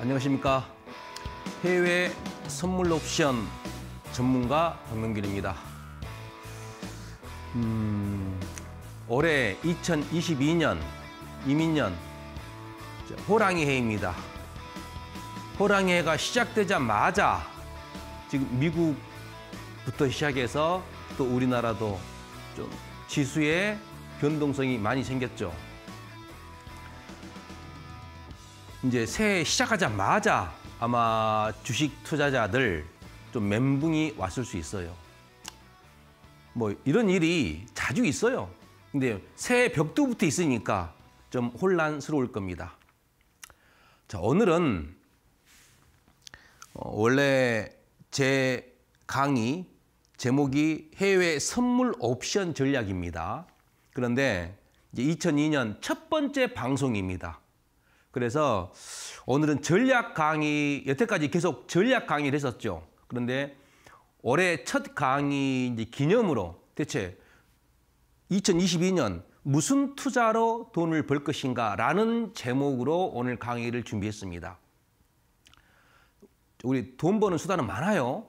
안녕하십니까. 해외 선물 옵션 전문가 박명길입니다. 음, 올해 2022년 이민년 호랑이 해입니다. 호랑이 해가 시작되자마자 지금 미국부터 시작해서 또 우리나라도 좀 지수의 변동성이 많이 생겼죠. 이제 새해 시작하자마자 아마 주식 투자자들 좀 멘붕이 왔을 수 있어요. 뭐 이런 일이 자주 있어요. 근데 새해 벽도 붙어 있으니까 좀 혼란스러울 겁니다. 자, 오늘은 어, 원래 제 강의 제목이 해외 선물 옵션 전략입니다. 그런데 이제 2002년 첫 번째 방송입니다. 그래서 오늘은 전략 강의, 여태까지 계속 전략 강의를 했었죠. 그런데 올해 첫 강의 기념으로 대체 2022년 무슨 투자로 돈을 벌 것인가 라는 제목으로 오늘 강의를 준비했습니다. 우리 돈 버는 수단은 많아요.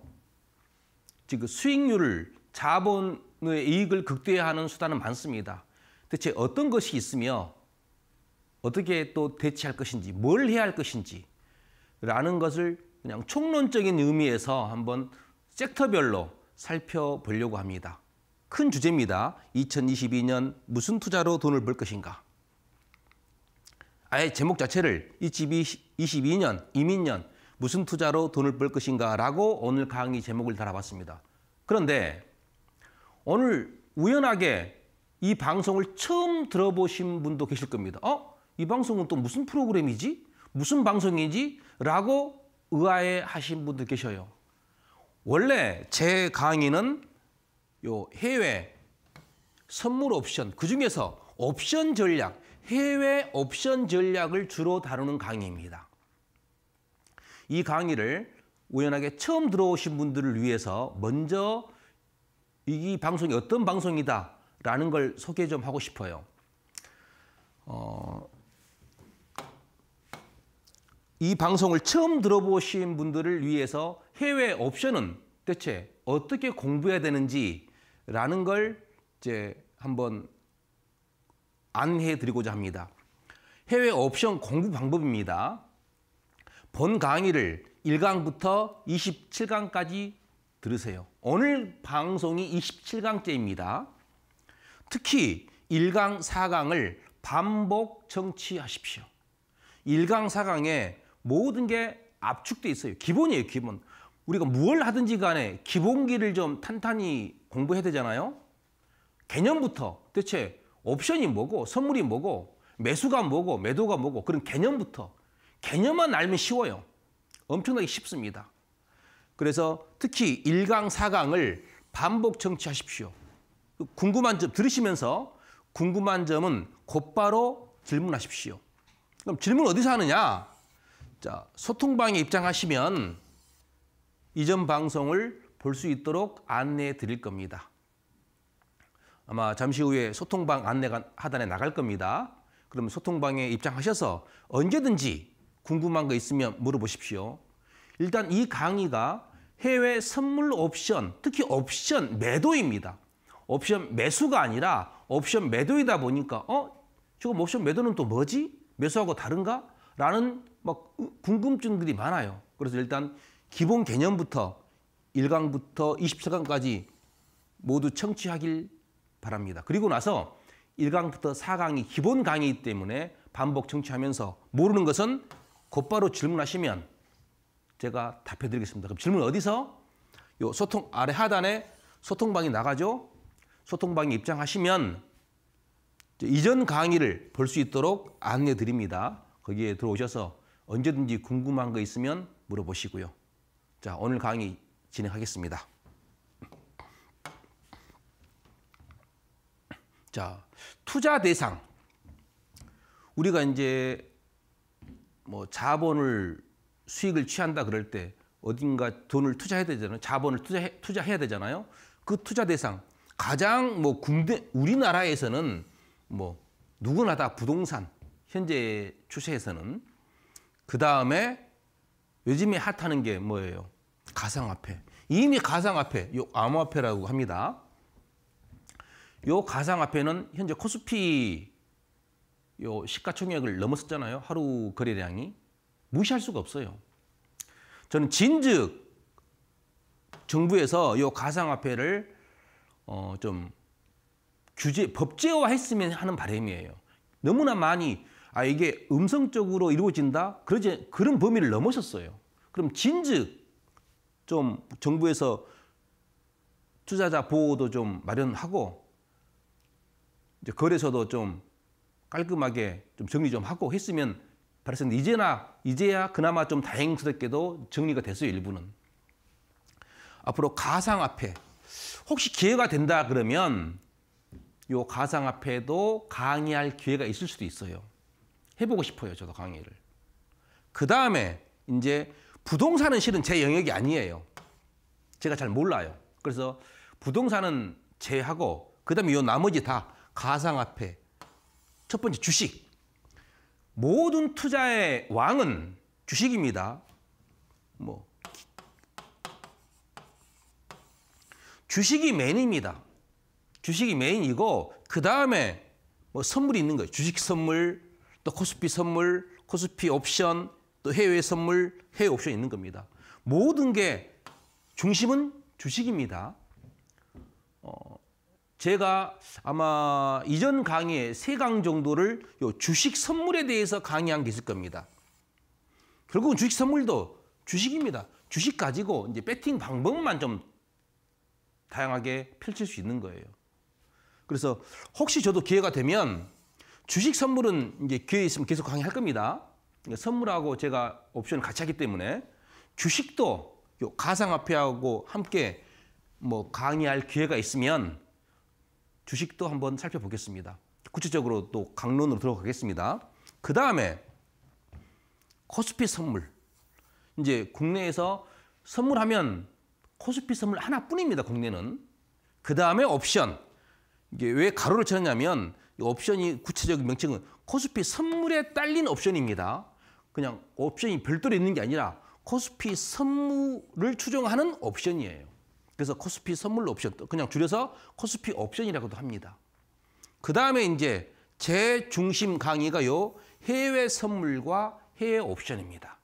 지금 수익률을 자본의 이익을 극대화하는 수단은 많습니다. 대체 어떤 것이 있으며 어떻게 또대치할 것인지 뭘 해야 할 것인지 라는 것을 그냥 총론적인 의미에서 한번 섹터별로 살펴보려고 합니다. 큰 주제입니다. 2022년 무슨 투자로 돈을 벌 것인가? 아예 제목 자체를 2022년 이민년 무슨 투자로 돈을 벌 것인가라고 오늘 강의 제목을 달아봤습니다. 그런데 오늘 우연하게 이 방송을 처음 들어보신 분도 계실 겁니다. 어? 이 방송은 또 무슨 프로그램이지? 무슨 방송이지? 라고 의아해 하신 분들 계셔요. 원래 제 강의는 요 해외 선물 옵션 그 중에서 옵션 전략 해외 옵션 전략을 주로 다루는 강의입니다. 이 강의를 우연하게 처음 들어오신 분들을 위해서 먼저 이 방송이 어떤 방송이다라는 걸 소개 좀 하고 싶어요. 어, 이 방송을 처음 들어보신 분들을 위해서 해외 옵션은 대체 어떻게 공부해야 되는지라는 걸 이제 한번 안내해 드리고자 합니다. 해외 옵션 공부 방법입니다. 본 강의를 1강부터 27강까지 들으세요. 오늘 방송이 27강째입니다. 특히 1강, 4강을 반복 청취하십시오. 1강, 4강에 모든 게 압축돼 있어요. 기본이에요, 기본. 우리가 무얼 하든지 간에 기본기를 좀 탄탄히 공부해야 되잖아요. 개념부터 대체 옵션이 뭐고 선물이 뭐고 매수가 뭐고 매도가 뭐고 그런 개념부터 개념만 알면 쉬워요. 엄청나게 쉽습니다. 그래서 특히 1강, 4강을 반복 청취하십시오. 궁금한 점 들으시면서 궁금한 점은 곧바로 질문하십시오. 그럼 질문 어디서 하느냐? 자, 소통방에 입장하시면 이전 방송을 볼 수 있도록 안내해 드릴 겁니다. 아마 잠시 후에 소통방 안내가 하단에 나갈 겁니다. 그럼 소통방에 입장하셔서 언제든지 궁금한 거 있으면 물어보십시오. 일단 이 강의가 해외 선물 옵션, 특히 옵션 매도입니다. 옵션 매수가 아니라 옵션 매도이다 보니까 어? 지금 옵션 매도는 또 뭐지? 매수하고 다른가? 라는 막 궁금증들이 많아요. 그래서 일단 기본 개념부터 1강부터 2 4강까지 모두 청취하길 바랍니다. 그리고 나서 1강부터 4강이 기본 강의이기 때문에 반복 청취하면서 모르는 것은 곧바로 질문하시면 제가 답해 드리겠습니다. 그럼 질문 어디서? 요 소통 아래 하단에 소통방이 나가죠. 소통방에 입장하시면 이전 강의를 볼 수 있도록 안내 드립니다. 거기에 들어오셔서 언제든지 궁금한 거 있으면 물어보시고요. 자, 오늘 강의 진행하겠습니다. 자, 투자 대상. 우리가 이제 뭐 자본을 수익을 취한다 그럴 때 어딘가 돈을 투자해야 되잖아요. 자본을 투자해, 투자해야 되잖아요. 그 투자 대상 가장 뭐 국내 우리나라에서는 뭐 누구나 다 부동산 현재 추세에서는 그 다음에 요즘에 핫하는 게 뭐예요? 가상화폐. 이미 가상화폐, 요 암호화폐라고 합니다. 요 가상화폐는 현재 코스피 요 시가총액을 넘었었잖아요. 하루 거래량이. 무시할 수가 없어요. 저는 진즉 정부에서 요 가상화폐를 어 좀 규제, 법제화했으면 하는 바람이에요. 너무나 많이 아 이게 음성적으로 이루어진다 그러지 그런 범위를 넘어섰어요. 그럼 진즉 좀 정부에서 투자자 보호도 좀 마련하고 이제 거래소도 좀 깔끔하게 좀 정리 좀 하고 했으면 발생 이제나 이제야 그나마 좀 다행스럽게도 정리가 됐어요 일부는 앞으로 가상화폐 혹시 기회가 된다 그러면 요 가상화폐도 강의할 기회가 있을 수도 있어요. 해보고 싶어요. 저도 강의를. 그 다음에 이제 부동산은 실은 제 영역이 아니에요. 제가 잘 몰라요. 그래서 부동산은 제하고 그 다음에 이 나머지 다 가상화폐, 첫 번째 주식. 모든 투자의 왕은 주식입니다. 뭐 주식이 메인입니다. 주식이 메인이고 그 다음에 뭐 선물이 있는 거예요. 주식 선물, 또 코스피 선물, 코스피 옵션, 또 해외 선물, 해외 옵션 있는 겁니다. 모든 게 중심은 주식입니다. 어, 제가 아마 이전 강의세강 정도를 요 주식 선물에 대해서 강의한 게 있을 겁니다. 결국은 주식 선물도 주식입니다. 주식 가지고 이제 배팅 방법만 좀 다양하게 펼칠 수 있는 거예요. 그래서 혹시 저도 기회가 되면 주식 선물은 이제 기회 있으면 계속 강의할 겁니다. 그러니까 선물하고 제가 옵션을 같이 하기 때문에 주식도 요 가상화폐하고 함께 뭐 강의할 기회가 있으면 주식도 한번 살펴보겠습니다. 구체적으로 또 강론으로 들어가겠습니다. 그 다음에 코스피 선물. 이제 국내에서 선물하면 코스피 선물 하나뿐입니다. 국내는. 그 다음에 옵션. 이게 왜 가로를 쳤냐면 이 옵션이 구체적인 명칭은 코스피 선물에 딸린 옵션입니다. 그냥 옵션이 별도로 있는 게 아니라 코스피 선물을 추정하는 옵션이에요. 그래서 코스피 선물 옵션, 그냥 줄여서 코스피 옵션이라고도 합니다. 그 다음에 이제 제 중심 강의가요, 해외 선물과 해외 옵션입니다.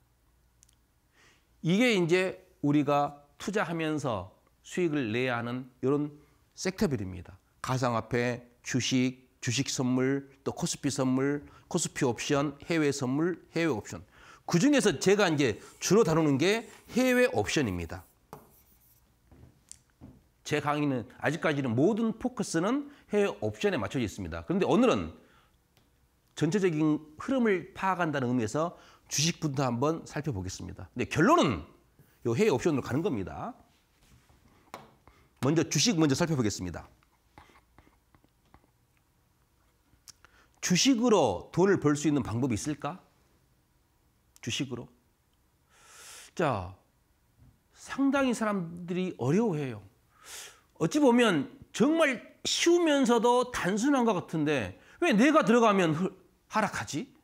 이게 이제 우리가 투자하면서 수익을 내야 하는 이런 섹터별입니다. 가상화폐, 주식, 주식 선물, 또 코스피 선물, 코스피 옵션, 해외 선물, 해외 옵션. 그 중에서 제가 이제 주로 다루는 게 해외 옵션입니다. 제 강의는 아직까지는 모든 포커스는 해외 옵션에 맞춰져 있습니다. 그런데 오늘은 전체적인 흐름을 파악한다는 의미에서 주식부터 한번 살펴보겠습니다. 근데 결론은 요 해외 옵션으로 가는 겁니다. 먼저 주식 먼저 살펴보겠습니다. 주식으로 돈을 벌 수 있는 방법이 있을까? 주식으로. 자, 상당히 사람들이 어려워해요. 어찌 보면 정말 쉬우면서도 단순한 것 같은데 왜 내가 들어가면 하락하지?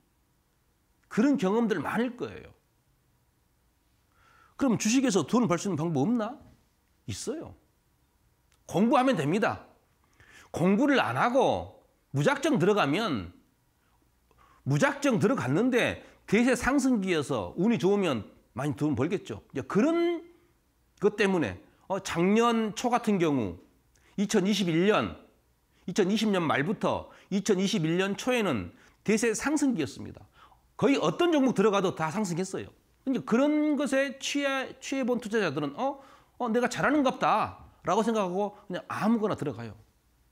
그런 경험들 많을 거예요. 그럼 주식에서 돈을 벌 수 있는 방법 없나? 있어요. 공부하면 됩니다. 공부를 안 하고 무작정 들어가면 무작정 들어갔는데 대세 상승기여서 운이 좋으면 많이 돈 벌겠죠. 그런 것 때문에 어, 작년 초 같은 경우 2021년 2020년 말부터 2021년 초에는 대세 상승기였습니다. 거의 어떤 종목 들어가도 다 상승했어요. 그러니까 그런 것에 취해, 취해본 투자자들은 어, 어 내가 잘하는 갑다라고 생각하고 그냥 아무거나 들어가요.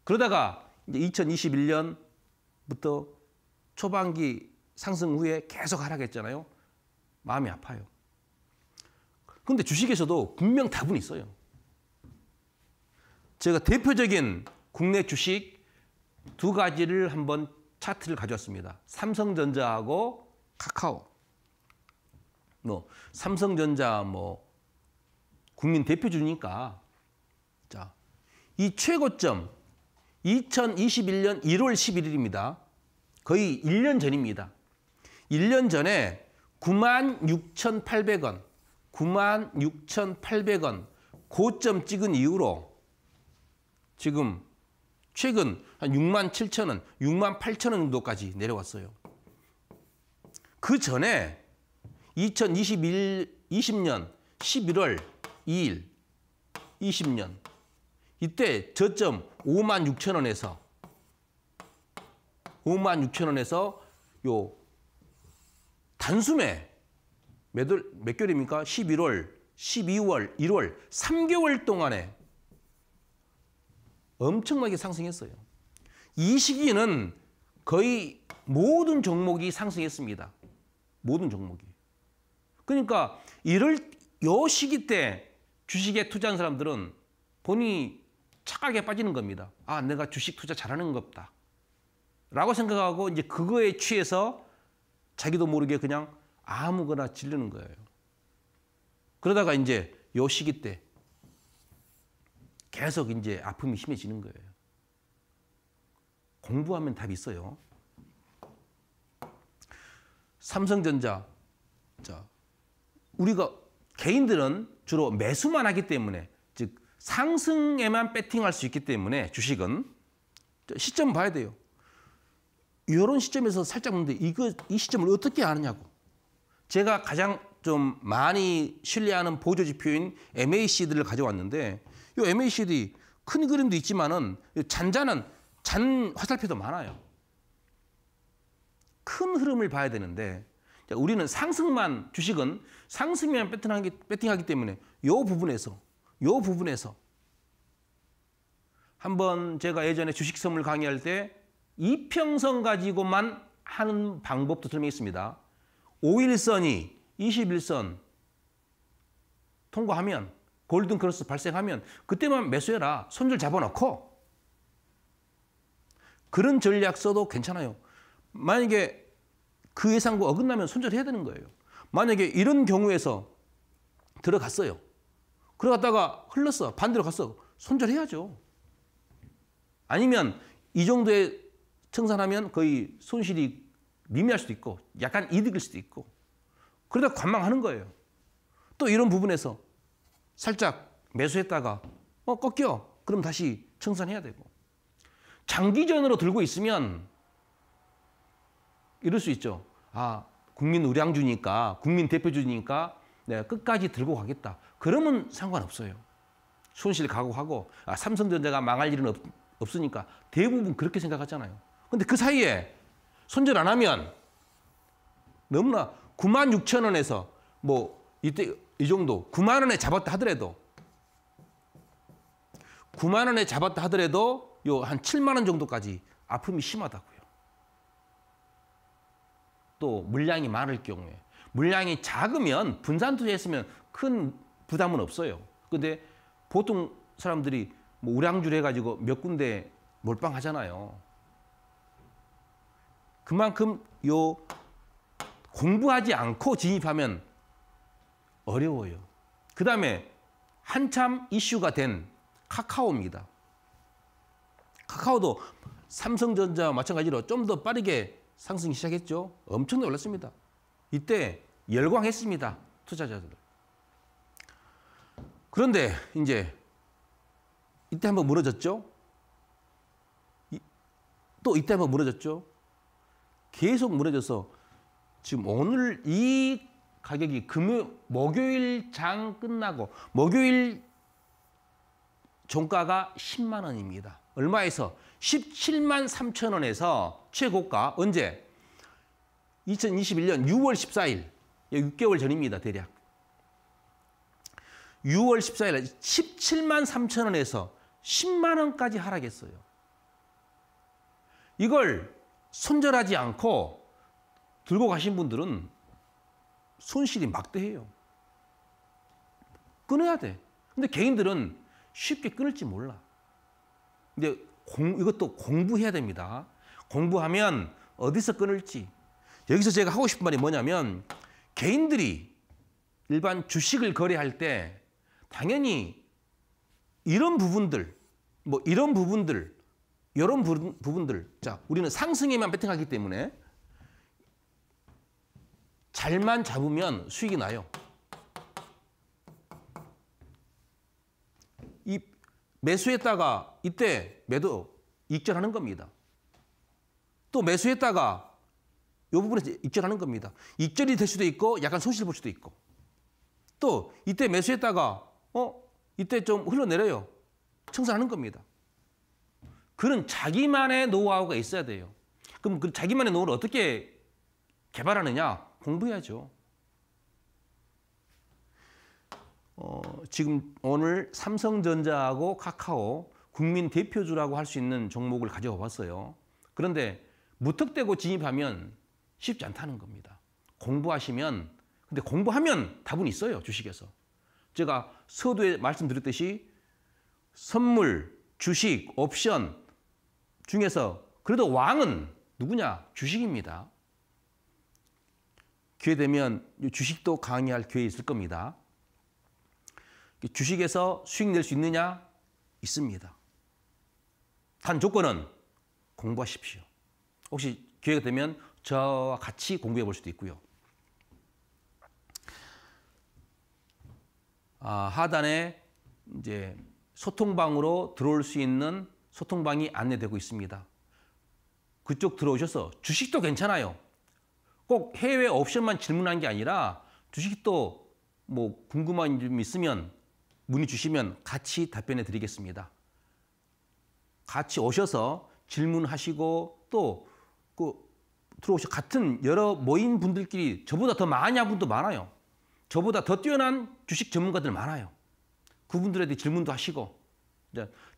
그러다가 2021년부터 초반기 상승 후에 계속 하락했잖아요. 마음이 아파요. 그데 주식에서도 분명 답은 있어요. 제가 대표적인 국내 주식 두 가지를 한번 차트를 가져왔습니다. 삼성전자하고 카카오. 뭐 삼성전자 뭐 국민 대표주니까 자, 이 최고점 2021년 1월 11일입니다. 거의 1년 전입니다. 1년 전에 96,800원, 96,800원 고점 찍은 이후로 지금 최근 한 6만 7천 원, 6만 8천 원 정도까지 내려왔어요. 그 전에 2021, 년 11월 2일, 20년 이때 저점 5만 6천 원에서 5만 6천 원에서 요 단숨에 몇, 몇 개월입니까? 11월, 12월, 1월 3개월 동안에 엄청나게 상승했어요. 이 시기는 거의 모든 종목이 상승했습니다. 모든 종목이. 그러니까 이럴 요 시기 때 주식에 투자한 사람들은 본인이 착각에 빠지는 겁니다. 아, 내가 주식 투자 잘하는 것 없다. 라고 생각하고 이제 그거에 취해서 자기도 모르게 그냥 아무거나 질르는 거예요. 그러다가 이제 요 시기 때 계속 이제 아픔이 심해지는 거예요. 공부하면 답이 있어요. 삼성전자, 자, 우리가 개인들은 주로 매수만 하기 때문에 상승에만 배팅할 수 있기 때문에 주식은 시점 봐야 돼요. 이런 시점에서 살짝 보는데 이거 이 시점을 어떻게 아느냐고. 제가 가장 좀 많이 신뢰하는 보조 지표인 MACD를 가져왔는데 이 MACD 큰 그림도 있지만은 잔잔한 잔 화살표도 많아요. 큰 흐름을 봐야 되는데 우리는 상승만 주식은 상승만 배팅하기, 배팅하기 때문에 이 부분에서 이 부분에서 한 번 제가 예전에 주식 선물 강의할 때 이평선 가지고만 하는 방법도 설명했습니다. 5일선이 21선 통과하면 골든 크로스 발생하면 그때만 매수해라. 손절 잡아놓고 그런 전략 써도 괜찮아요. 만약에 그 예상과 어긋나면 손절해야 되는 거예요. 만약에 이런 경우에서 들어갔어요. 그러다가 흘렀어. 반대로 갔어. 손절해야죠. 아니면 이 정도의 청산하면 거의 손실이 미미할 수도 있고 약간 이득일 수도 있고 그러다 관망하는 거예요. 또 이런 부분에서 살짝 매수했다가 어 꺾여. 그럼 다시 청산해야 되고 장기전으로 들고 있으면 이럴 수 있죠. 아 국민 우량주니까 국민 대표주니까 내가 네, 끝까지 들고 가겠다. 그러면 상관없어요. 손실 각오하고 아, 삼성전자가 망할 일은 없, 없으니까 대부분 그렇게 생각하잖아요. 근데 그 사이에 손절 안 하면 너무나 9만 6천 원에서 뭐 이때 이 정도 9만 원에 잡았다 하더라도 9만 원에 잡았다 하더라도 요 한 7만 원 정도까지 아픔이 심하다고요. 또 물량이 많을 경우에 물량이 작으면 분산 투자했으면 큰 부담은 없어요. 근데 보통 사람들이 뭐 우량주를 해가지고 몇 군데 몰빵하잖아요. 그만큼 요 공부하지 않고 진입하면 어려워요. 그 다음에 한참 이슈가 된 카카오입니다. 카카오도 삼성전자 마찬가지로 좀 더 빠르게 상승 시작했죠. 엄청나게 올랐습니다. 이때 열광했습니다. 투자자들. 그런데 이제 이때 한 번 무너졌죠? 또 이때 한번 무너졌죠? 계속 무너져서 지금 오늘 이 가격이 금요 목요일 장 끝나고 목요일 종가가 10만 원입니다. 얼마에서 17만 3천 원에서 최고가 언제? 2021년 6월 14일 6개월 전입니다. 대략 6월 14일 날 17만 3천 원에서 10만 원까지 하락했어요. 이걸 손절하지 않고 들고 가신 분들은 손실이 막대해요. 끊어야 돼. 근데 개인들은 쉽게 끊을지 몰라. 근데 공, 이것도 공부해야 됩니다. 공부하면 어디서 끊을지. 여기서 제가 하고 싶은 말이 뭐냐면 개인들이 일반 주식을 거래할 때 당연히 이런 부분들, 뭐 이런 부분들, 이런 부, 부분들, 자 우리는 상승에만 배팅하기 때문에 잘만 잡으면 수익이 나요. 이 매수했다가 이때 매도 익절하는 겁니다. 또 매수했다가 이 부분에서 익절하는 겁니다. 익절이 될 수도 있고 약간 손실 볼 수도 있고 또 이때 매수했다가 어 이때 좀 흘러내려요. 청산하는 겁니다. 그런 자기만의 노하우가 있어야 돼요. 그럼 그 자기만의 노하우를 어떻게 개발하느냐? 공부해야죠. 어, 지금 오늘 삼성전자하고 카카오 국민 대표주라고 할 수 있는 종목을 가져와 봤어요. 그런데 무턱대고 진입하면 쉽지 않다는 겁니다. 공부하시면 근데 공부하면 답은 있어요. 주식에서. 제가 서두에 말씀드렸듯이 선물, 주식, 옵션 중에서 그래도 왕은 누구냐? 주식입니다. 기회 되면 주식도 강의할 기회 있을 겁니다. 주식에서 수익 낼 수 있느냐? 있습니다. 단 조건은 공부하십시오. 혹시 기회가 되면 저와 같이 공부해 볼 수도 있고요. 아, 하단에 이제 소통방으로 들어올 수 있는 소통방이 안내되고 있습니다. 그쪽 들어오셔서 주식도 괜찮아요. 꼭 해외 옵션만 질문한 게 아니라 주식도 뭐 궁금한 점 있으면 문의 주시면 같이 답변해 드리겠습니다. 같이 오셔서 질문하시고 또 그 들어오셔 같은 여러 모인 분들끼리 저보다 더 많이 한 분도 많아요. 저보다 더 뛰어난 주식 전문가들 많아요. 그분들에 대 질문도 하시고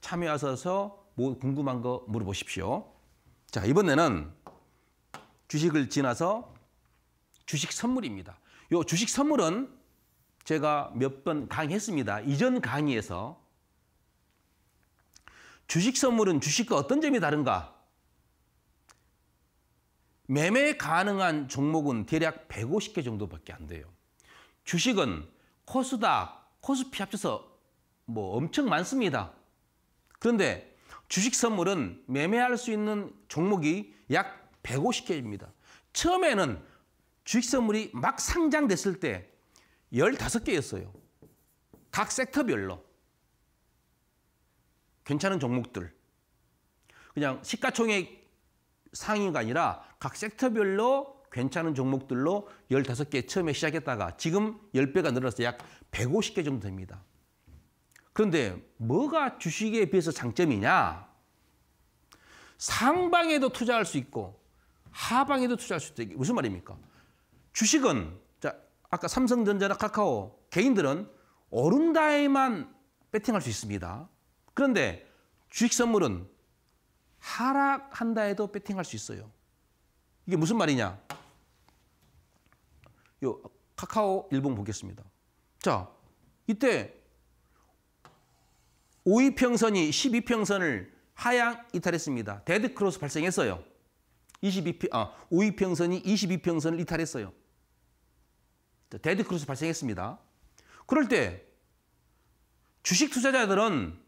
참여하셔서 뭐 궁금한 거 물어보십시오. 자 이번에는 주식을 지나서 주식 선물입니다. 요 주식 선물은 제가 몇 번 강의했습니다. 이전 강의에서 주식 선물은 주식과 어떤 점이 다른가? 매매 가능한 종목은 대략 150개 정도밖에 안 돼요. 주식은 코스닥, 코스피 합쳐서 뭐 엄청 많습니다. 그런데 주식 선물은 매매할 수 있는 종목이 약 150개입니다. 처음에는 주식 선물이 막 상장됐을 때 15개였어요. 각 섹터별로. 괜찮은 종목들. 그냥 시가총액 상위가 아니라 각 섹터별로 괜찮은 종목들로 15개 처음에 시작했다가 지금 10배가 늘어서 약 150개 정도 됩니다. 그런데 뭐가 주식에 비해서 장점이냐? 상방에도 투자할 수 있고 하방에도 투자할 수 있다. 이게 무슨 말입니까? 주식은 자 아까 삼성전자나 카카오 개인들은 오른다에만 배팅할 수 있습니다. 그런데 주식 선물은 하락한다 해도 배팅할 수 있어요. 이게 무슨 말이냐? 요 카카오 일봉 보겠습니다. 자, 이때 52평선이 12평선을 하향 이탈했습니다. 데드 크로스 발생했어요. 22평 아, 52평선이 22평선을 이탈했어요. 데드 크로스 발생했습니다. 그럴 때 주식 투자자들은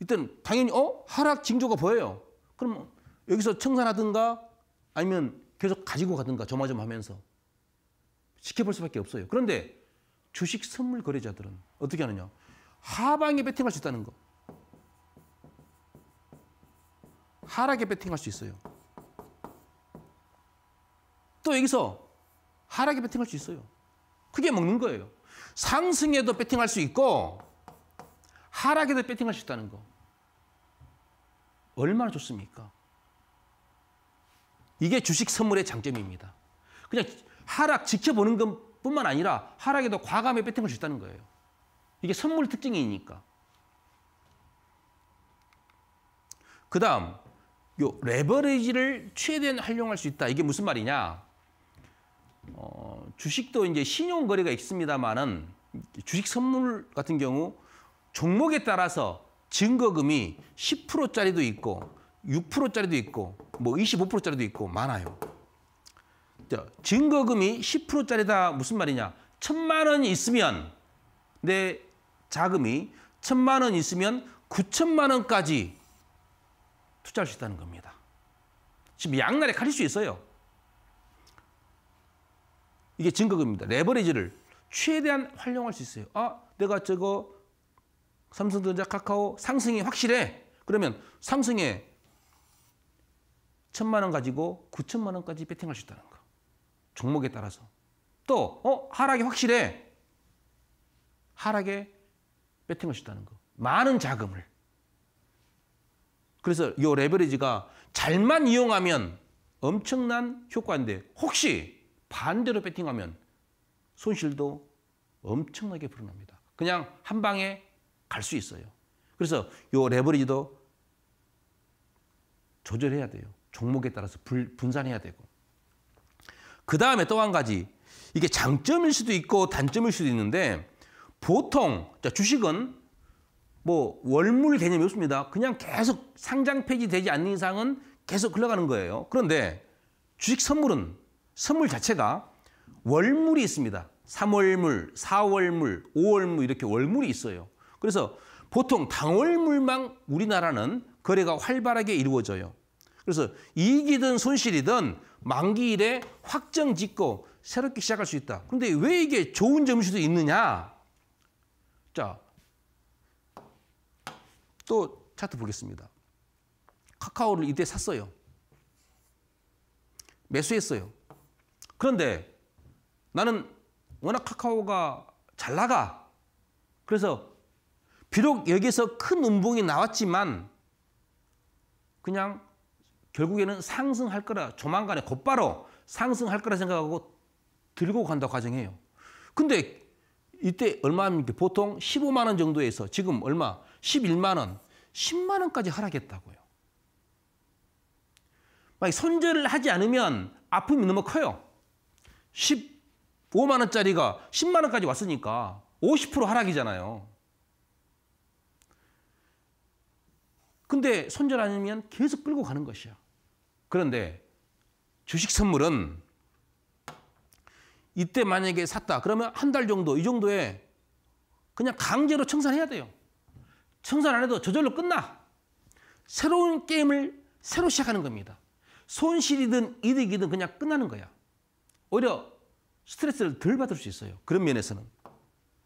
일단 당연히 어 하락 징조가 보여요. 그럼 여기서 청산하든가 아니면 계속 가지고 가든가 조마조마하면서 지켜볼 수밖에 없어요. 그런데 주식 선물 거래자들은 어떻게 하느냐? 하방에 베팅할 수 있다는 거. 하락에 베팅할 수 있어요. 또 여기서 하락에 베팅할 수 있어요. 그게 먹는 거예요. 상승에도 베팅할 수 있고 하락에도 베팅할 수 있다는 거. 얼마나 좋습니까? 이게 주식 선물의 장점입니다. 그냥 하락 지켜보는 것뿐만 아니라 하락에도 과감히 빼팅을 수 있다는 거예요. 이게 선물 특징이니까. 그 다음, 요 레버리지를 최대한 활용할 수 있다. 이게 무슨 말이냐? 어, 주식도 이제 신용 거래가 있습니다만은 주식 선물 같은 경우 종목에 따라서 증거금이 10%짜리도 있고 6%짜리도 있고 뭐 25%짜리도 있고 많아요. 증거금이 10%짜리다 무슨 말이냐? 천만 원이 있으면 내 자금이 천만 원 있으면 9천만 원까지 투자할 수 있다는 겁니다. 지금 양날에 가릴 수 있어요. 이게 증거금입니다. 레버리지를 최대한 활용할 수 있어요. 아, 내가 저거 삼성전자, 카카오 상승이 확실해. 그러면 상승에 천만 원 가지고 9천만 원까지 베팅할 수 있다는 거. 종목에 따라서. 또, 어, 하락이 확실해. 하락에 배팅할 수 있다는 거. 많은 자금을. 그래서 이 레버리지가 잘만 이용하면 엄청난 효과인데 혹시 반대로 배팅하면 손실도 엄청나게 불어납니다. 그냥 한 방에 갈 수 있어요. 그래서 이 레버리지도 조절해야 돼요. 종목에 따라서 분산해야 되고. 그 다음에 또 한 가지 이게 장점일 수도 있고 단점일 수도 있는데 보통 주식은 뭐 월물 개념이 없습니다. 그냥 계속 상장 폐지되지 않는 이상은 계속 흘러가는 거예요. 그런데 주식 선물은 선물 자체가 월물이 있습니다. 3월물, 4월물, 5월물 이렇게 월물이 있어요. 그래서 보통 당월물만 우리나라는 거래가 활발하게 이루어져요. 그래서 이익이든 손실이든 만기일에 확정 짓고 새롭게 시작할 수 있다. 근데 왜 이게 좋은 점수도 있느냐? 자, 또 차트 보겠습니다. 카카오를 이때 샀어요. 매수했어요. 그런데 나는 워낙 카카오가 잘 나가. 그래서 비록 여기서 큰 음봉이 나왔지만 그냥 결국에는 상승할 거라 조만간에 곧바로 상승할 거라 생각하고 들고 간다고 가정해요. 근데 이때 얼마입니까? 보통 15만 원 정도에서 지금 얼마? 11만 원, 10만 원까지 하락했다고요. 만약 손절을 하지 않으면 아픔이 너무 커요. 15만 원짜리가 10만 원까지 왔으니까 50% 하락이잖아요. 근데 손절 아니면 계속 끌고 가는 것이야. 그런데 주식 선물은 이때 만약에 샀다 그러면 한 달 정도 이 정도에 그냥 강제로 청산해야 돼요. 청산 안 해도 저절로 끝나. 새로운 게임을 새로 시작하는 겁니다. 손실이든 이득이든 그냥 끝나는 거야. 오히려 스트레스를 덜 받을 수 있어요. 그런 면에서는.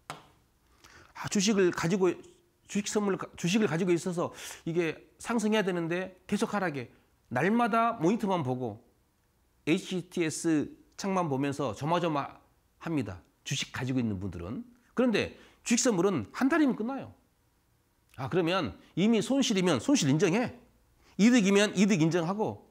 아, 주식을 가지고 주식 선물 주식을 가지고 있어서 이게 상승해야 되는데 계속 하락해. 날마다 모니터만 보고 HTS 창만 보면서 조마조마합니다. 주식 가지고 있는 분들은. 그런데 주식 선물은 한 달이면 끝나요. 아 그러면 이미 손실이면 손실 인정해. 이득이면 이득 인정하고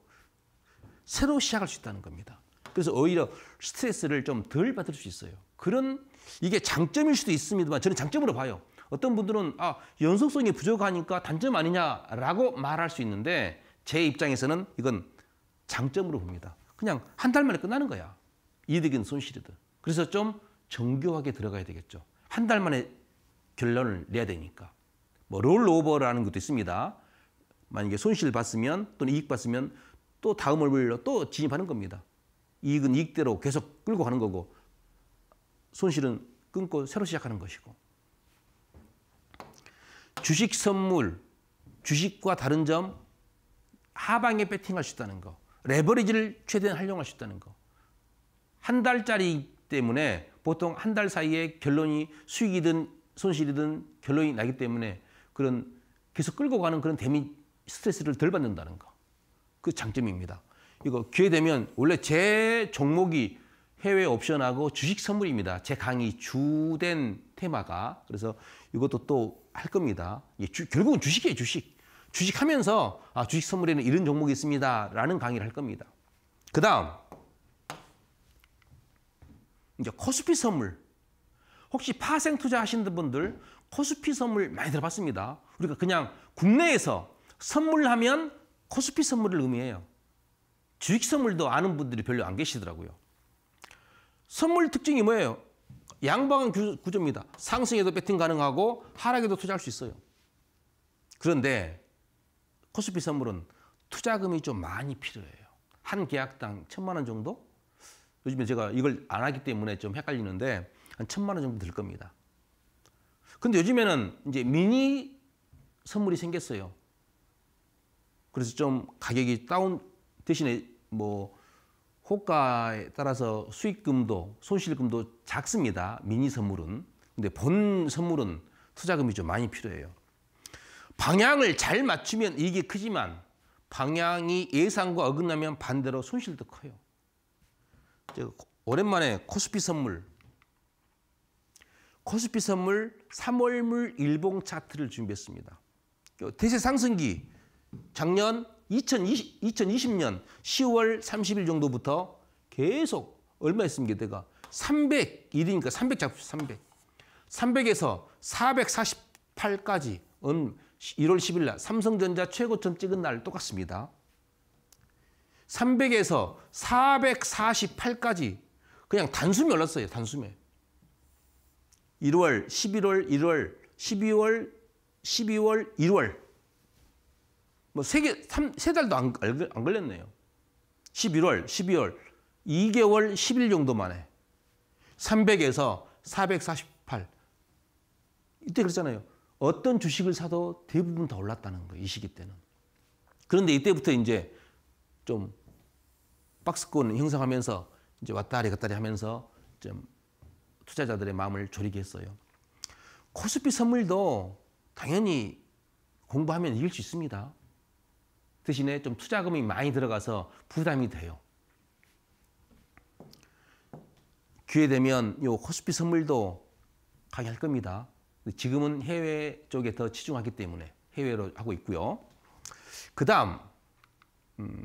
새로 시작할 수 있다는 겁니다. 그래서 오히려 스트레스를 좀 덜 받을 수 있어요. 그런 이게 장점일 수도 있습니다만 저는 장점으로 봐요. 어떤 분들은 아 연속성이 부족하니까 단점 아니냐라고 말할 수 있는데 제 입장에서는 이건 장점으로 봅니다. 그냥 한 달 만에 끝나는 거야. 이득인 손실이든. 그래서 좀 정교하게 들어가야 되겠죠. 한 달 만에 결론을 내야 되니까. 뭐 롤오버라는 것도 있습니다. 만약에 손실 봤으면 또는 이익 봤으면 또 다음 월별로 또 진입하는 겁니다. 이익은 이익대로 계속 끌고 가는 거고 손실은 끊고 새로 시작하는 것이고 주식 선물, 주식과 다른 점 하방에 배팅할 수 있다는 거. 레버리지를 최대한 활용할 수 있다는 거. 한 달짜리 때문에 보통 한 달 사이에 결론이 수익이든 손실이든 결론이 나기 때문에 그런 계속 끌고 가는 그런 데미 스트레스를 덜 받는다는 거. 그 장점입니다. 이거 기회 되면 원래 제 종목이 해외 옵션하고 주식 선물입니다. 제 강의 주된 테마가 그래서 이것도 또 할 겁니다. 주, 결국은 주식이에요, 주식. 주식하면서 아, 주식 선물에는 이런 종목이 있습니다. 라는 강의를 할 겁니다. 그 다음 이제 코스피 선물 혹시 파생 투자하시는 분들 코스피 선물 많이 들어봤습니다. 우리가 그냥 국내에서 선물하면 코스피 선물을 의미해요. 주식 선물도 아는 분들이 별로 안 계시더라고요. 선물 특징이 뭐예요? 양방향 구조입니다. 상승에도 배팅 가능하고 하락에도 투자할 수 있어요. 그런데 코스피 선물은 투자금이 좀 많이 필요해요. 한 계약당 천만 원 정도? 요즘에 제가 이걸 안 하기 때문에 좀 헷갈리는데 한 천만 원 정도 들 겁니다. 근데 요즘에는 이제 미니 선물이 생겼어요. 그래서 좀 가격이 다운 대신에 뭐 호가에 따라서 수익금도 손실금도 작습니다. 미니 선물은. 근데 본 선물은 투자금이 좀 많이 필요해요. 방향을 잘 맞추면 이익이 크지만 방향이 예상과 어긋나면 반대로 손실도 커요. 오랜만에 코스피 선물 코스피 선물 3월물 일봉 차트를 준비했습니다. 대세 상승기 작년 2020, 2020년 10월 30일 정도부터 계속 얼마 였습니까 내가 301이니까 300잡 300. 300에서 448까지 은 1월 10일 날 삼성전자 최고점 찍은 날 똑같습니다. 300에서 448까지 그냥 단숨에 올랐어요. 단숨에. 1월, 11월, 1월, 12월, 12월, 1월. 뭐 세 개, 3, 세 달도 안, 안 걸렸네요. 11월, 12월, 2개월, 10일 정도 만에 300에서 448. 이때 그랬잖아요. 어떤 주식을 사도 대부분 다 올랐다는 거예요. 이 시기 때는. 그런데 이때부터 이제 좀 박스권 형성하면서 이제 왔다리 갔다리 하면서 좀 투자자들의 마음을 졸이게 했어요. 코스피 선물도 당연히 공부하면 이길 수 있습니다. 대신에 좀 투자금이 많이 들어가서 부담이 돼요. 기회 되면 요 코스피 선물도 가게 할 겁니다. 지금은 해외 쪽에 더 치중하기 때문에 해외로 하고 있고요. 그 다음 음,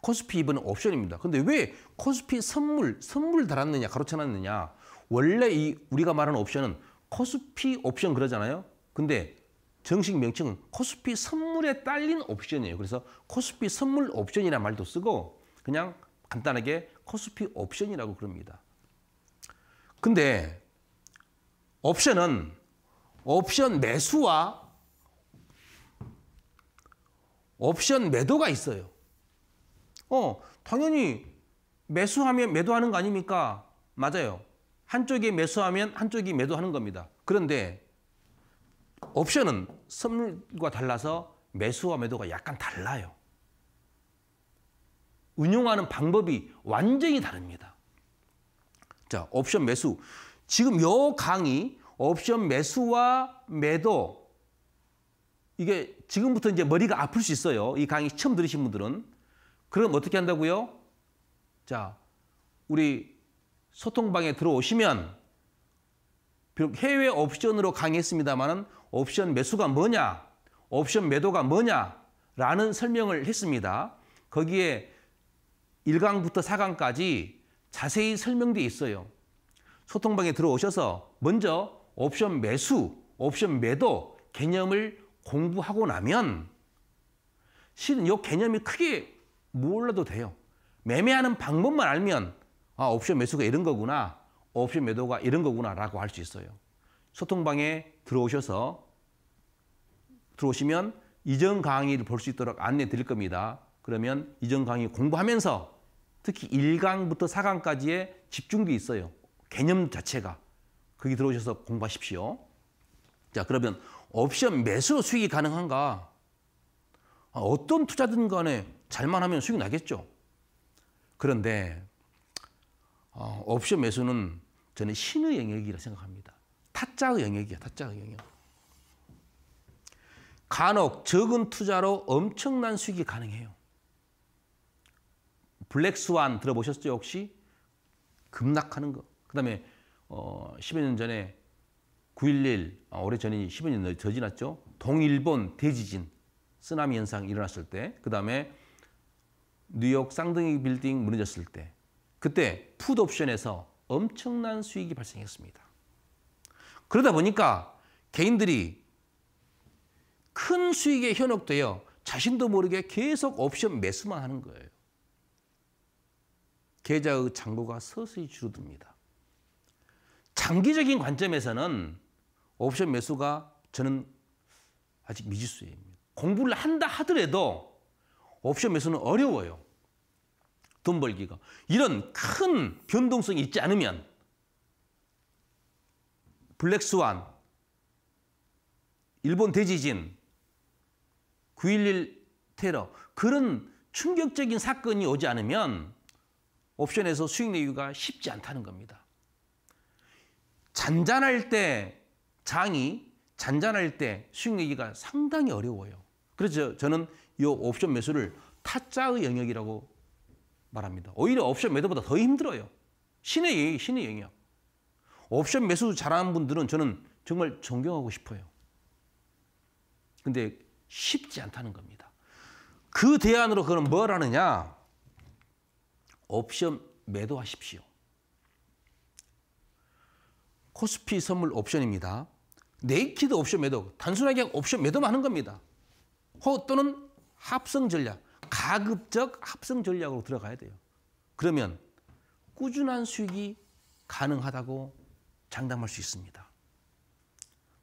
코스피 입은 옵션입니다. 근데 왜 코스피 선물, 선물 달았느냐, 가로쳐놨느냐. 원래 이 우리가 말하는 옵션은 코스피 옵션 그러잖아요. 근데 정식 명칭은 코스피 선물에 딸린 옵션이에요. 그래서 코스피 선물 옵션이라는 말도 쓰고 그냥 간단하게 코스피 옵션이라고 그럽니다. 근데 옵션은 옵션 매수와 옵션 매도가 있어요. 어, 당연히 매수하면 매도하는 거 아닙니까? 맞아요. 한쪽이 매수하면 한쪽이 매도하는 겁니다. 그런데 옵션은 선물과 달라서 매수와 매도가 약간 달라요. 운용하는 방법이 완전히 다릅니다. 자, 옵션 매수. 지금 요 강의 옵션 매수와 매도 이게 지금부터 이제 머리가 아플 수 있어요. 이 강의 처음 들으신 분들은. 그럼 어떻게 한다고요? 자, 우리 소통방에 들어오시면 비록 해외 옵션으로 강의했습니다마는 옵션 매수가 뭐냐, 옵션 매도가 뭐냐라는 설명을 했습니다. 거기에 1강부터 4강까지 자세히 설명돼 있어요. 소통방에 들어오셔서 먼저 옵션 매수, 옵션 매도 개념을 공부하고 나면 실은 이 개념이 크게 몰라도 돼요. 매매하는 방법만 알면 아, 옵션 매수가 이런 거구나, 옵션 매도가 이런 거구나라고 할 수 있어요. 소통방에 들어오셔서 들어오시면 이전 강의를 볼 수 있도록 안내 드릴 겁니다. 그러면 이전 강의 공부하면서 특히 1강부터 4강까지의 집중도 있어요. 개념 자체가. 거기 들어오셔서 공부하십시오. 자, 그러면 옵션 매수 수익이 가능한가? 아, 어떤 투자든 간에 잘만 하면 수익 나겠죠. 그런데 어, 옵션 매수는 저는 신의 영역이라 생각합니다. 타짜의 영역이야, 타짜의 영역. 간혹 적은 투자로 엄청난 수익이 가능해요. 블랙스완 들어보셨죠, 혹시? 급락하는 거. 그 다음에 어, 10여 년 전에 9.11 아, 오래전이 10여 년더 지났죠. 동일본 대지진 쓰나미 현상 일어났을 때 그다음에 뉴욕 쌍둥이 빌딩 무너졌을 때 그때 푸드옵션에서 엄청난 수익이 발생했습니다. 그러다 보니까 개인들이 큰 수익에 현혹되어 자신도 모르게 계속 옵션 매수만 하는 거예요. 계좌의 잔고가 서서히 줄어듭니다. 장기적인 관점에서는 옵션 매수가 저는 아직 미지수예요. 공부를 한다 하더라도 옵션 매수는 어려워요. 돈 벌기가. 이런 큰 변동성이 있지 않으면 블랙스완, 일본 대지진, 9.11 테러 그런 충격적인 사건이 오지 않으면 옵션에서 수익 내기가 쉽지 않다는 겁니다. 잔잔할 때 장이 잔잔할 때 수익 내기가 상당히 어려워요. 그래서 저는 이 옵션 매수를 타짜의 영역이라고 말합니다. 오히려 옵션 매도보다 더 힘들어요. 신의 신의 영역. 옵션 매수 잘하는 분들은 저는 정말 존경하고 싶어요. 근데 쉽지 않다는 겁니다. 그 대안으로 그럼 뭘 하느냐? 옵션 매도하십시오. 코스피 선물 옵션입니다. 네이키드 옵션 매도, 단순하게 옵션 매도하는 겁니다. 또는 합성 전략, 가급적 합성 전략으로 들어가야 돼요. 그러면 꾸준한 수익이 가능하다고 장담할 수 있습니다.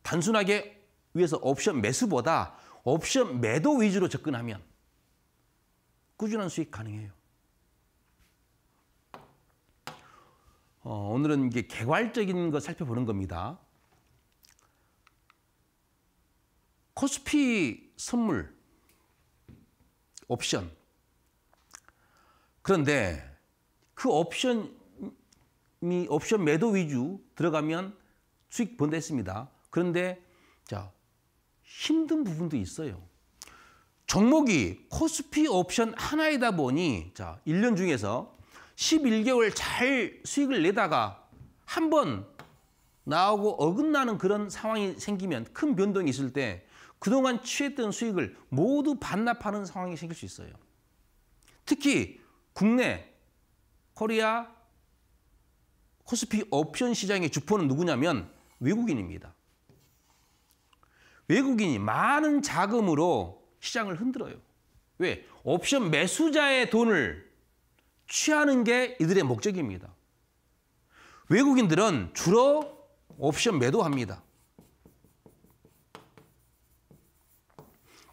단순하게 위에서 옵션 매수보다 옵션 매도 위주로 접근하면 꾸준한 수익 가능해요. 어, 오늘은 이게 개괄적인 거 살펴보는 겁니다. 코스피 선물 옵션. 그런데 그 옵션이 옵션 매도 위주 들어가면 수익 번다 했습니다. 그런데 자 힘든 부분도 있어요. 종목이 코스피 옵션 하나이다 보니 자 1년 중에서 11개월 잘 수익을 내다가 한 번 나오고 어긋나는 그런 상황이 생기면 큰 변동이 있을 때 그동안 취했던 수익을 모두 반납하는 상황이 생길 수 있어요. 특히 국내 코리아 코스피 옵션 시장의 주포는 누구냐면 외국인입니다. 외국인이 많은 자금으로 시장을 흔들어요. 왜? 옵션 매수자의 돈을 취하는 게 이들의 목적입니다. 외국인들은 주로 옵션 매도합니다.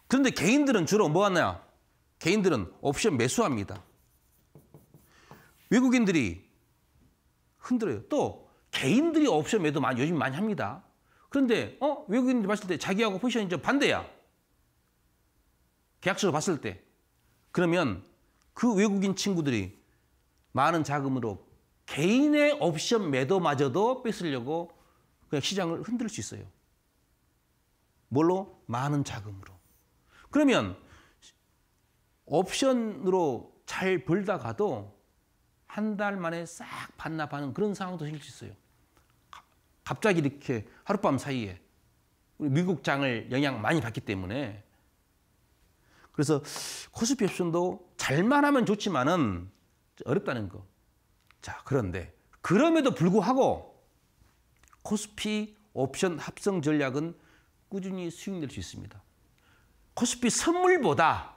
그런데 개인들은 주로 뭐 하나요? 개인들은 옵션 매수합니다. 외국인들이 흔들어요. 또 개인들이 옵션 매도 많이, 요즘 많이 합니다. 그런데 어 외국인들이 봤을 때 자기하고 포지션이 좀 반대야. 계약서를 봤을 때. 그러면 그 외국인 친구들이 많은 자금으로 개인의 옵션 매도마저도 뺏으려고 그냥 시장을 흔들 수 있어요. 뭘로? 많은 자금으로. 그러면 옵션으로 잘 벌다 가도 한 달 만에 싹 반납하는 그런 상황도 생길 수 있어요. 갑자기 이렇게 하룻밤 사이에 우리 미국 장을 영향 많이 받기 때문에 그래서 코스피 옵션도 잘만 하면 좋지만은 어렵다는 거. 자, 그런데 그럼에도 불구하고 코스피 옵션 합성 전략은 꾸준히 수익될 수 있습니다. 코스피 선물보다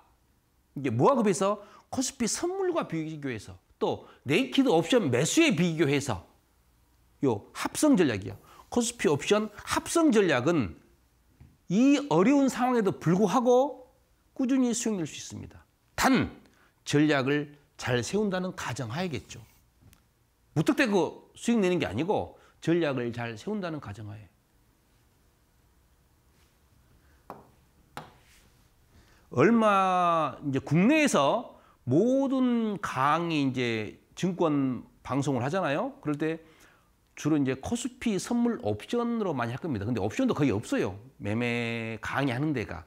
이게 뭐와 급해서 코스피 선물과 비교해서 또 네이키드 옵션 매수에 비교해서 요 합성 전략이야. 코스피 옵션 합성 전략은 이 어려운 상황에도 불구하고 꾸준히 수행될 수 있습니다. 단 전략을 잘 세운다는 가정하에겠죠. 무턱대고 수익 내는 게 아니고 전략을 잘 세운다는 가정하에. 얼마 이제 국내에서 모든 강이 이제 증권 방송을 하잖아요. 그럴 때 주로 이제 코스피 선물 옵션으로 많이 할 겁니다. 근데 옵션도 거의 없어요. 매매 강의 하는 데가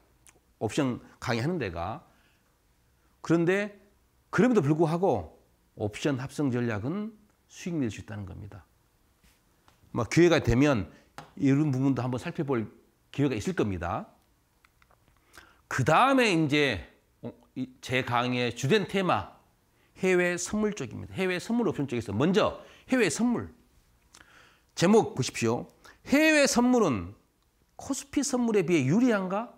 옵션 강의 하는 데가 그런데 그럼에도 불구하고 옵션 합성 전략은 수익 낼 수 있다는 겁니다. 막 뭐 기회가 되면 이런 부분도 한번 살펴볼 기회가 있을 겁니다. 그 다음에 이제 어, 제 강의의 주된 테마 해외 선물 쪽입니다. 해외 선물 옵션 쪽에서 먼저 해외 선물 제목 보십시오. 해외 선물은 코스피 선물에 비해 유리한가?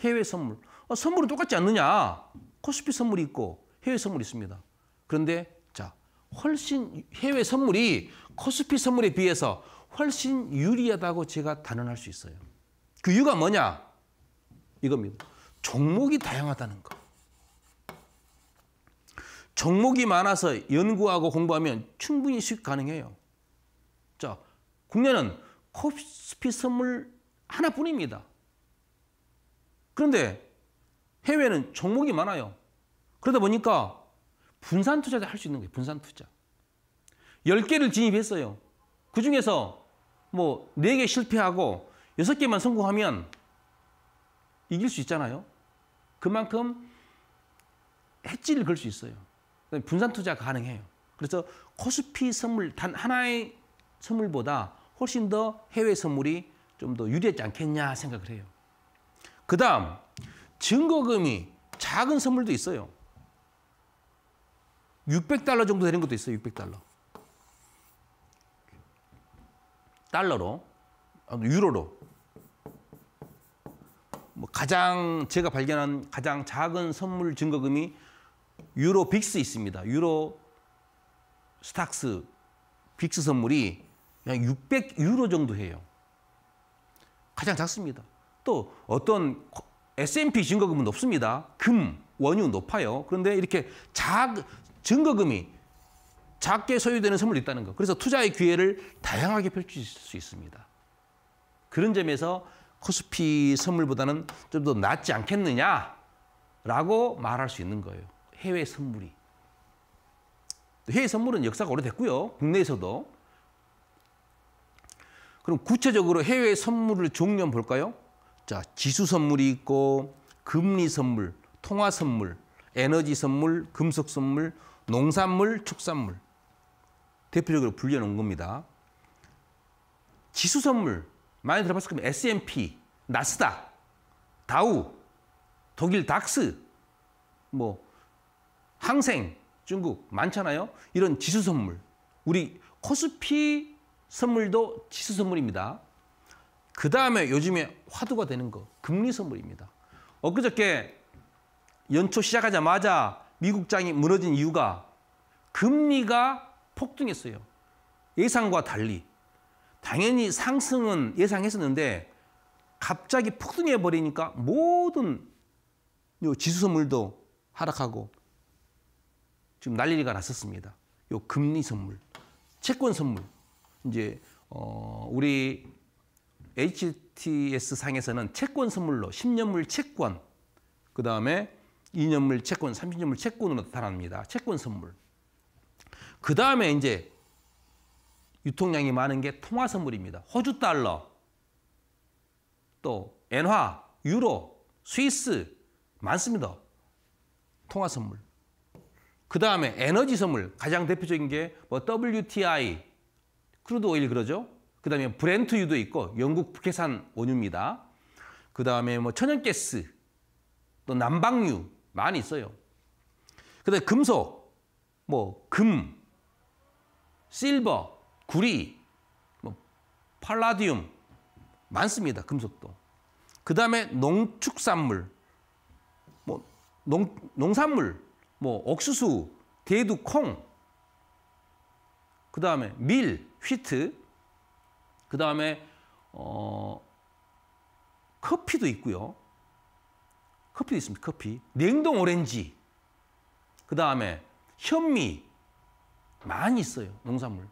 해외 선물. 어, 선물은 똑같지 않느냐? 코스피 선물이 있고 해외 선물이 있습니다. 그런데 자 훨씬 해외 선물이 코스피 선물에 비해서 훨씬 유리하다고 제가 단언할 수 있어요. 그 이유가 뭐냐? 이겁니다. 종목이 다양하다는 거. 종목이 많아서 연구하고 공부하면 충분히 수익 가능해요. 자, 국내는 코스피 선물 하나뿐입니다. 그런데 해외는 종목이 많아요. 그러다 보니까 분산 투자도 할 수 있는 거예요. 분산 투자. 10개를 진입했어요. 그 중에서 뭐 4개 실패하고 6개만 성공하면 이길 수 있잖아요. 그만큼 해지를 걸 수 있어요. 분산 투자가 가능해요. 그래서 코스피 선물 단 하나의 선물보다 훨씬 더 해외 선물이 좀 더 유리하지 않겠냐 생각을 해요. 그 다음 증거금이 작은 선물도 있어요. 600달러 정도 되는 것도 있어요. 600달러. 달러로, 유로로. 뭐 가장 제가 발견한 가장 작은 선물 증거금이 유로 빅스 있습니다. 유로 스탁스 빅스 선물이 600유로 정도 해요. 가장 작습니다. 또 어떤 S&P 증거금은 높습니다. 금, 원유 높아요. 그런데 이렇게 작, 증거금이 작게 소유되는 선물이 있다는 거. 그래서 투자의 기회를 다양하게 펼칠 수 있습니다. 그런 점에서 코스피 선물보다는 좀 더 낫지 않겠느냐라고 말할 수 있는 거예요. 해외 선물이. 해외 선물은 역사가 오래됐고요. 국내에서도. 그럼 구체적으로 해외 선물을 종류 볼까요? 자, 지수 선물이 있고 금리 선물, 통화 선물, 에너지 선물, 금속 선물, 농산물, 축산물. 대표적으로 불려놓은 겁니다. 지수 선물 많이 들어봤을 겁니다. S&P, 나스닥, 다우, 독일 닥스, 뭐 항생, 중국 많잖아요. 이런 지수 선물. 우리 코스피 선물도 지수 선물입니다. 그 다음에 요즘에 화두가 되는 거 금리 선물입니다. 엊그저께 연초 시작하자마자 미국장이 무너진 이유가 금리가 폭등했어요. 예상과 달리. 당연히 상승은 예상했었는데 갑자기 폭등해버리니까 모든 요 지수 선물도 하락하고 지금 난리가 났었습니다. 요 금리 선물, 채권 선물. 이제 어 우리 HTS 상에서는 채권 선물로 10년물 채권, 그 다음에 2년물 채권, 30년물 채권으로 나타납니다. 채권 선물. 그 다음에 이제 유통량이 많은 게 통화 선물입니다. 호주 달러, 또 엔화, 유로, 스위스 많습니다. 통화 선물. 그 다음에 에너지 선물 가장 대표적인 게뭐 WTI, 크루드 오일 그러죠. 그 다음에 브렌트유도 있고 영국 북해산 원유입니다. 그 다음에 뭐 천연가스, 또 난방유 많이 있어요. 그 다음에 금속, 뭐 금, 실버, 구리, 뭐 팔라디움 많습니다. 금속도. 그 다음에 농축산물, 뭐 농, 농산물, 뭐 옥수수, 대두, 콩, 그 다음에 밀, 휘트, 그 다음에 어, 커피도 있고요. 커피도 있습니다. 커피. 냉동 오렌지. 그 다음에 현미. 많이 있어요. 농산물.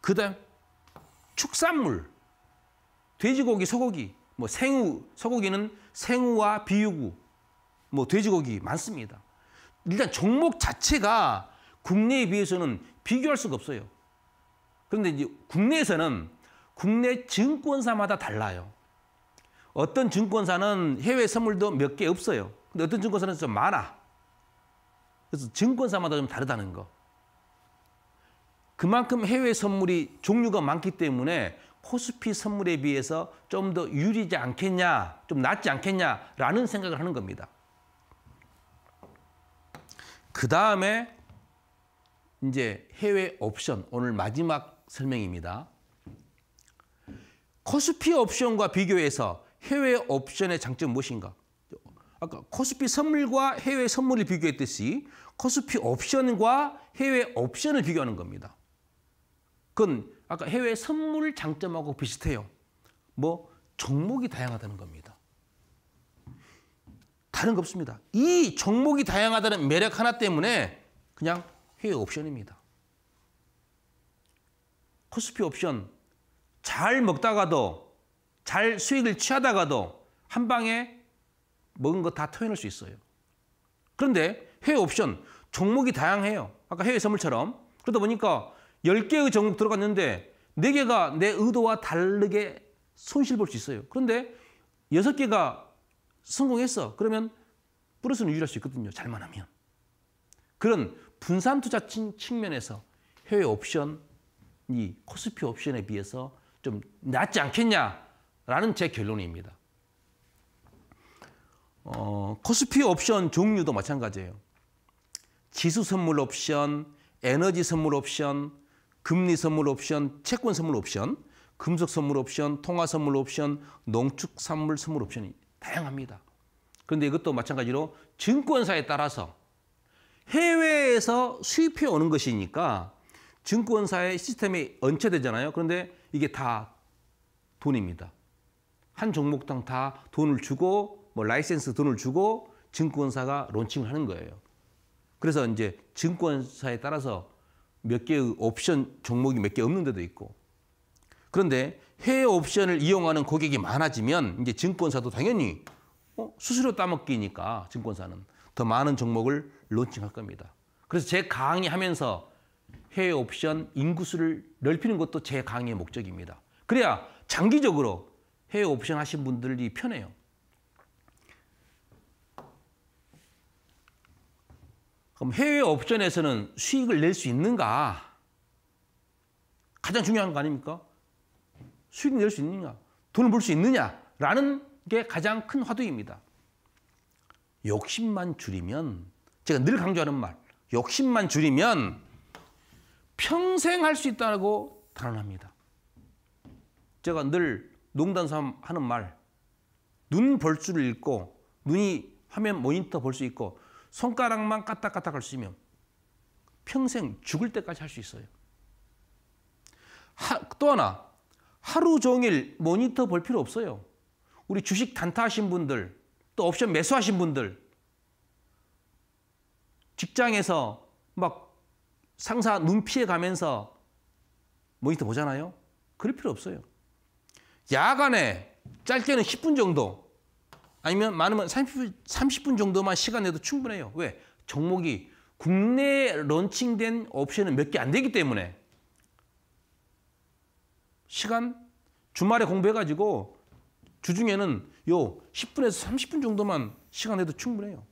그 다음 축산물. 돼지고기, 소고기. 뭐 생우, 소고기는 생우와 비유구. 뭐 돼지고기 많습니다. 일단 종목 자체가 국내에 비해서는 비교할 수가 없어요. 그런데 이제 국내에서는 국내 증권사마다 달라요. 어떤 증권사는 해외 선물도 몇 개 없어요. 근데 어떤 증권사는 좀 많아. 그래서 증권사마다 좀 다르다는 거. 그만큼 해외 선물이 종류가 많기 때문에 코스피 선물에 비해서 좀 더 유리지 않겠냐, 좀 낫지 않겠냐라는 생각을 하는 겁니다. 그 다음에 이제 해외 옵션, 오늘 마지막 설명입니다. 코스피 옵션과 비교해서 해외 옵션의 장점 무엇인가? 아까 코스피 선물과 해외 선물을 비교했듯이 코스피 옵션과 해외 옵션을 비교하는 겁니다. 그건 아까 해외 선물 장점하고 비슷해요. 뭐 종목이 다양하다는 겁니다. 다른 거 없습니다. 이 종목이 다양하다는 매력 하나 때문에 그냥 해외 옵션입니다. 코스피 옵션 잘 먹다가도 잘 수익을 취하다가도 한 방에 먹은 거 다 토해낼 수 있어요. 그런데 해외 옵션 종목이 다양해요. 아까 해외 선물처럼. 그러다 보니까 10개의 종목 들어갔는데 4개가 내 의도와 다르게 손실 볼 수 있어요. 그런데 6개가 성공했어. 그러면 플러스는 유지할 수 있거든요. 잘만 하면. 그런 분산 투자 측면에서 해외 옵션이 코스피 옵션에 비해서 좀 낫지 않겠냐라는 제 결론입니다. 어, 코스피 옵션 종류도 마찬가지예요. 지수 선물 옵션, 에너지 선물 옵션, 금리 선물 옵션, 채권 선물 옵션, 금속 선물 옵션, 통화 선물 옵션, 농축 선물 선물 옵션이 다양합니다. 그런데 이것도 마찬가지로 증권사에 따라서 해외에서 수입해 오는 것이니까 증권사의 시스템이 언체되잖아요. 그런데 이게 다 돈입니다. 한 종목당 다 돈을 주고 뭐 라이센스 돈을 주고 증권사가 론칭을 하는 거예요. 그래서 이제 증권사에 따라서 몇 개의 옵션 종목이 몇 개 없는 데도 있고 그런데 해외 옵션을 이용하는 고객이 많아지면 이제 증권사도 당연히 어? 수수료 따먹기니까 증권사는 더 많은 종목을 론칭할 겁니다. 그래서 제 강의하면서 해외 옵션 인구수를 넓히는 것도 제 강의의 목적입니다. 그래야 장기적으로 해외 옵션 하신 분들이 편해요. 그럼 해외 옵션에서는 수익을 낼 수 있는가? 가장 중요한 거 아닙니까? 수익 낼 수 있느냐, 돈을 벌 수 있느냐라는 게 가장 큰 화두입니다. 욕심만 줄이면 제가 늘 강조하는 말, 욕심만 줄이면 평생 할 수 있다고 단언합니다. 제가 늘 농담삼 하는 말, 눈벌줄 읽고 눈이 화면 모니터 볼 수 있고 손가락만 까딱까딱 할 수 있면 평생 죽을 때까지 할 수 있어요. 하, 또 하나, 하루 종일 모니터 볼 필요 없어요. 우리 주식 단타하신 분들, 또 옵션 매수하신 분들, 직장에서 막 상사 눈 피해 가면서 모니터 보잖아요. 그럴 필요 없어요. 야간에 짧게는 10분 정도 아니면 많으면 30, 30분 정도만 시간 내도 충분해요. 왜? 종목이 국내에 런칭된 옵션은 몇 개 안 되기 때문에 시간 주말에 공부해가지고 주중에는 요 10분에서 30분 정도만 시간 내도 충분해요.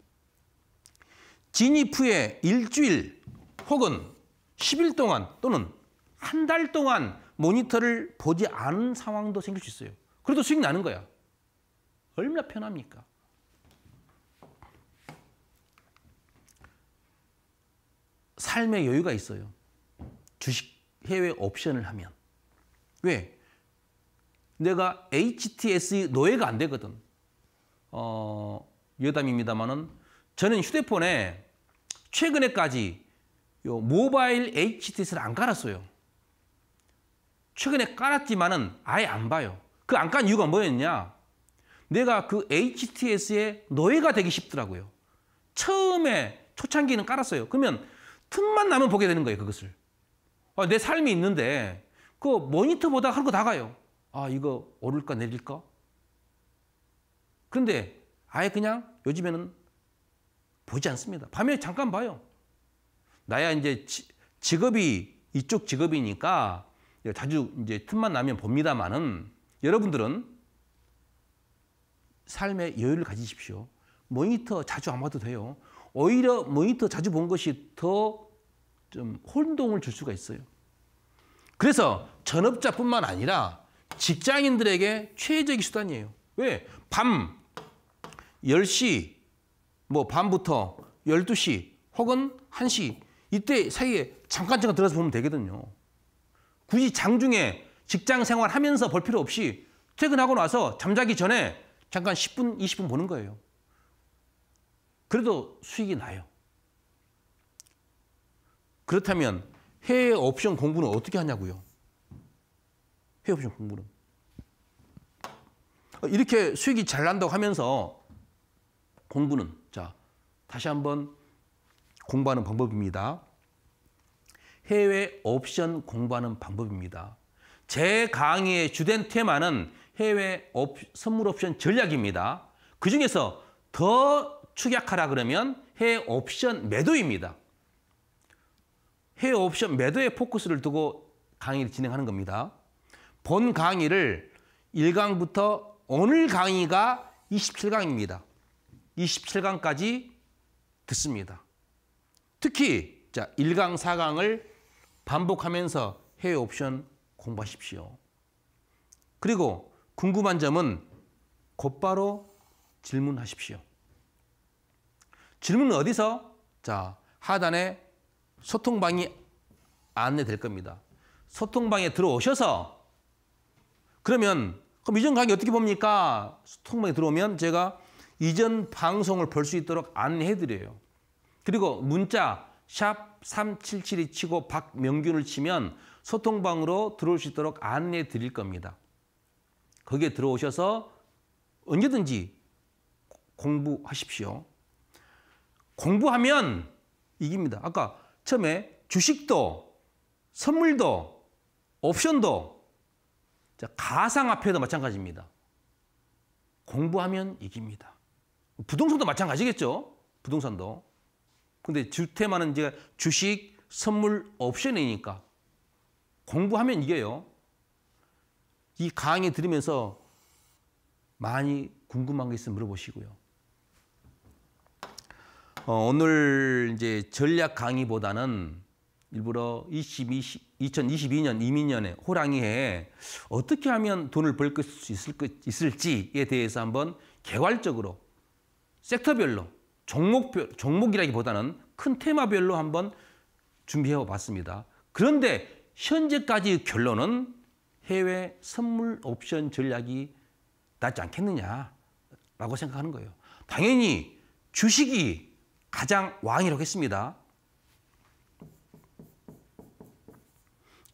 진입 후에 일주일 혹은 10일 동안 또는 한 달 동안 모니터를 보지 않은 상황도 생길 수 있어요. 그래도 수익 나는 거야. 얼마나 편합니까? 삶의 여유가 있어요. 주식 해외 옵션을 하면. 왜? 내가 HTS의 e 노예가 안 되거든. 어, 여담입니다만은 저는 휴대폰에 최근에까지 요 모바일 HTS를 안 깔았어요. 최근에 깔았지만은 아예 안 봐요. 그 안 깐 이유가 뭐였냐? 내가 그 HTS의 노예가 되기 쉽더라고요. 처음에 초창기는 깔았어요. 그러면 틈만 나면 보게 되는 거예요, 그것을. 아, 내 삶이 있는데 그 모니터 보다 하루가 다 가요. 아, 이거 오를까 내릴까? 그런데 아예 그냥 요즘에는 보지 않습니다. 밤에 잠깐 봐요. 나야 이제 직업이 이쪽 직업이니까 자주 이제 틈만 나면 봅니다만은 여러분들은 삶의 여유를 가지십시오. 모니터 자주 안 봐도 돼요. 오히려 모니터 자주 본 것이 더 좀 혼동을 줄 수가 있어요. 그래서 전업자뿐만 아니라 직장인들에게 최적의 수단이에요. 왜? 밤 10시, 뭐 밤부터 12시 혹은 1시 이때 사이에 잠깐 잠깐 들어서 보면 되거든요. 굳이 장중에 직장 생활하면서 볼 필요 없이 퇴근하고 나서 잠자기 전에 잠깐 10분, 20분 보는 거예요. 그래도 수익이 나요. 그렇다면 해외 옵션 공부는 어떻게 하냐고요? 해외 옵션 공부는. 이렇게 수익이 잘 난다고 하면서 공부는 자 다시 한번 공부하는 방법입니다. 해외 옵션 공부하는 방법입니다. 제 강의의 주된 테마는 해외 옵, 선물 옵션 전략입니다. 그중에서 더 축약하라 그러면 해외 옵션 매도입니다. 해외 옵션 매도에 포커스를 두고 강의를 진행하는 겁니다. 본 강의를 1강부터 오늘 강의가 27강입니다. 27강까지 듣습니다. 특히 자 1강, 4강을 반복하면서 해외 옵션 공부하십시오. 그리고 궁금한 점은 곧바로 질문하십시오. 질문은 어디서? 자 하단에 소통방이 안내될 겁니다. 소통방에 들어오셔서 그러면 그럼 이전 강의 어떻게 봅니까? 소통방에 들어오면 제가 이전 방송을 볼 수 있도록 안내해드려요. 그리고 문자 샵3772 치고 박명균을 치면 소통방으로 들어올 수 있도록 안내해 드릴 겁니다. 거기에 들어오셔서 언제든지 공부하십시오. 공부하면 이깁니다. 아까 처음에 주식도 선물도 옵션도 가상화폐도 마찬가지입니다. 공부하면 이깁니다. 부동산도 마찬가지겠죠. 부동산도. 근데 주테마는 이제 주식 선물 옵션이니까 공부하면 이겨요. 이 강의 들으면서 많이 궁금한 게 있으면 물어보시고요. 어, 오늘 이제 전략 강의보다는 일부러 22, 2022년 이민년에 호랑이에 어떻게 하면 돈을 벌 수 있을, 있을지에 대해서 한번 개괄적으로 섹터별로 종목별, 종목이라기보다는 큰 테마별로 한번 준비해 봤습니다. 그런데 현재까지 결론은 해외 선물 옵션 전략이 낫지 않겠느냐라고 생각하는 거예요. 당연히 주식이 가장 왕이라고 했습니다.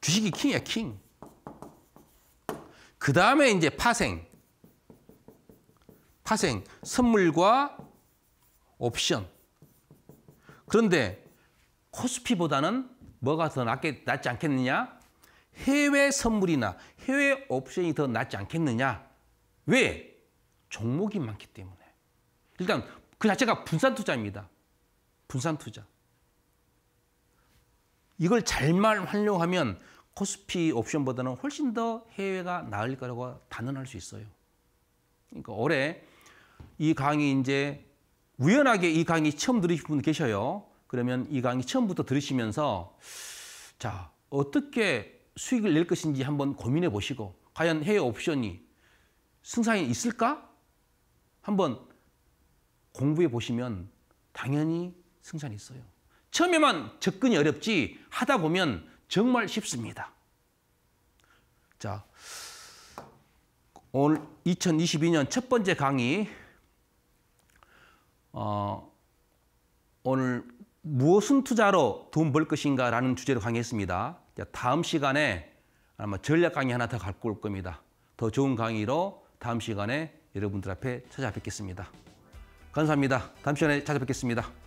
주식이 킹이야, 킹. 그 다음에 이제 파생. 파생, 선물과 옵션. 그런데 코스피보다는 뭐가 더 낫게, 낫지 않겠느냐? 해외 선물이나 해외 옵션이 더 낫지 않겠느냐? 왜? 종목이 많기 때문에. 일단 그 자체가 분산 투자입니다. 분산 투자. 이걸 잘만 활용하면 코스피 옵션보다는 훨씬 더 해외가 나을 거라고 단언할 수 있어요. 그러니까 올해 이 강의 이제 우연하게 이 강의 처음 들으신 분 계셔요. 그러면 이 강의 처음부터 들으시면서 자 어떻게 수익을 낼 것인지 한번 고민해 보시고 과연 해외 옵션이 승산이 있을까? 한번 공부해 보시면 당연히 승산이 있어요. 처음에만 접근이 어렵지 하다 보면 정말 쉽습니다. 자, 오늘 2022년 첫 번째 강의 어, 오늘 무엇은 투자로 돈 벌 것인가라는 주제로 강의했습니다. 다음 시간에 아마 전략 강의 하나 더 갖고 올 겁니다. 더 좋은 강의로 다음 시간에 여러분들 앞에 찾아뵙겠습니다. 감사합니다. 다음 시간에 찾아뵙겠습니다.